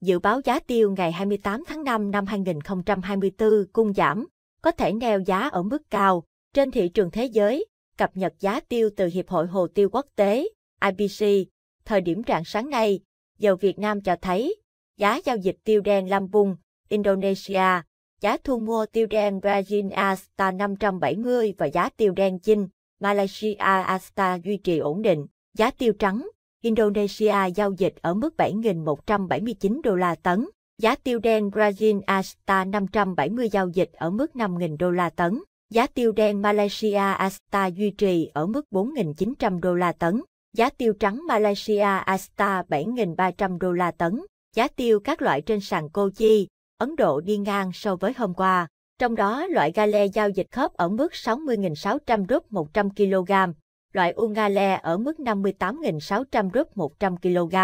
Dự báo giá tiêu ngày 28 tháng 5 năm 2024 cung giảm, có thể neo giá ở mức cao. Trên thị trường thế giới, cập nhật giá tiêu từ Hiệp hội Hồ tiêu Quốc tế, IPC, thời điểm rạng sáng nay, dầu Việt Nam cho thấy giá giao dịch tiêu đen Lampung, Indonesia, giá thu mua tiêu đen Brazil Asta 570 và giá tiêu đen Chinh, Malaysia Asta duy trì ổn định, giá tiêu trắng Indonesia giao dịch ở mức 7.179 đô la tấn. Giá tiêu đen Brazil Asta 570 giao dịch ở mức 5.000 đô la tấn. Giá tiêu đen Malaysia Asta duy trì ở mức 4.900 đô la tấn. Giá tiêu trắng Malaysia Asta 7.300 đô la tấn. Giá tiêu các loại trên sàn Kochi, Ấn Độ đi ngang so với hôm qua. Trong đó loại gale giao dịch khớp ở mức 60.600 đốt 100 kg, loại Ungale ở mức 58.600 rúp 100 kg.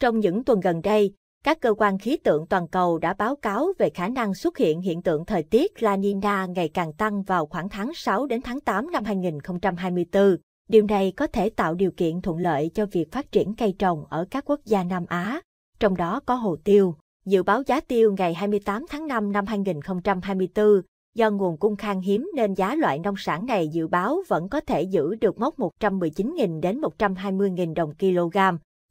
Trong những tuần gần đây, các cơ quan khí tượng toàn cầu đã báo cáo về khả năng xuất hiện hiện tượng thời tiết La Nina ngày càng tăng vào khoảng tháng 6 đến tháng 8 năm 2024. Điều này có thể tạo điều kiện thuận lợi cho việc phát triển cây trồng ở các quốc gia Nam Á, trong đó có hồ tiêu. Dự báo giá tiêu ngày 28 tháng 5 năm 2024 do nguồn cung khan hiếm nên giá loại nông sản này dự báo vẫn có thể giữ được mốc 119.000 đến 120.000 đồng kg.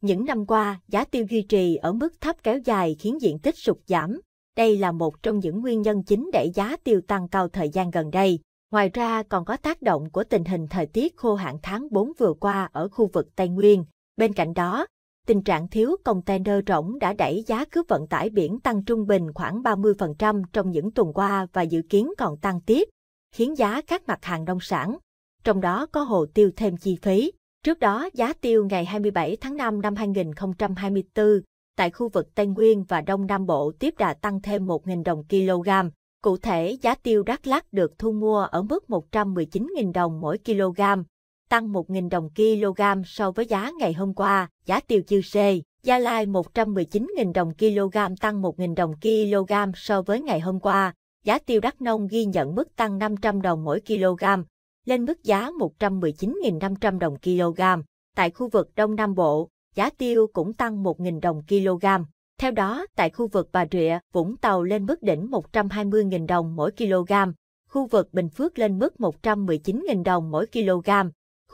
Những năm qua, giá tiêu duy trì ở mức thấp kéo dài khiến diện tích sụt giảm. Đây là một trong những nguyên nhân chính để giá tiêu tăng cao thời gian gần đây. Ngoài ra còn có tác động của tình hình thời tiết khô hạn tháng 4 vừa qua ở khu vực Tây Nguyên. Bên cạnh đó, tình trạng thiếu container rỗng đã đẩy giá cước vận tải biển tăng trung bình khoảng 30% trong những tuần qua và dự kiến còn tăng tiếp, khiến giá các mặt hàng nông sản, trong đó có hồ tiêu thêm chi phí. Trước đó, giá tiêu ngày 27 tháng 5 năm 2024 tại khu vực Tây Nguyên và Đông Nam Bộ tiếp đà tăng thêm 1.000 đồng kg. Cụ thể, giá tiêu Đắk lắc được thu mua ở mức 119.000 đồng mỗi kg, tăng 1.000 đồng kg so với giá ngày hôm qua, giá tiêu chư sê. Gia Lai 119.000 đồng kg tăng 1.000 đồng kg so với ngày hôm qua, giá tiêu Đắk Nông ghi nhận mức tăng 500 đồng mỗi kg, lên mức giá 119.500 đồng kg. Tại khu vực Đông Nam Bộ, giá tiêu cũng tăng 1.000 đồng kg. Theo đó, tại khu vực Bà Rịa, Vũng Tàu lên mức đỉnh 120.000 đồng mỗi kg, khu vực Bình Phước lên mức 119.000 đồng mỗi kg,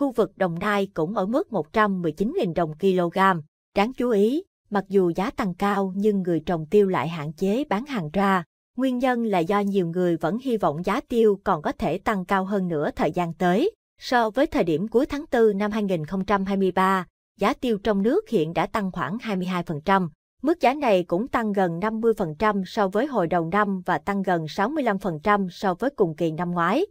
khu vực Đồng Nai cũng ở mức 119.000 đồng kg. Đáng chú ý, mặc dù giá tăng cao nhưng người trồng tiêu lại hạn chế bán hàng ra. Nguyên nhân là do nhiều người vẫn hy vọng giá tiêu còn có thể tăng cao hơn nữa thời gian tới. So với thời điểm cuối tháng 4 năm 2023, giá tiêu trong nước hiện đã tăng khoảng 22%. Mức giá này cũng tăng gần 50% so với hồi đầu năm và tăng gần 65% so với cùng kỳ năm ngoái.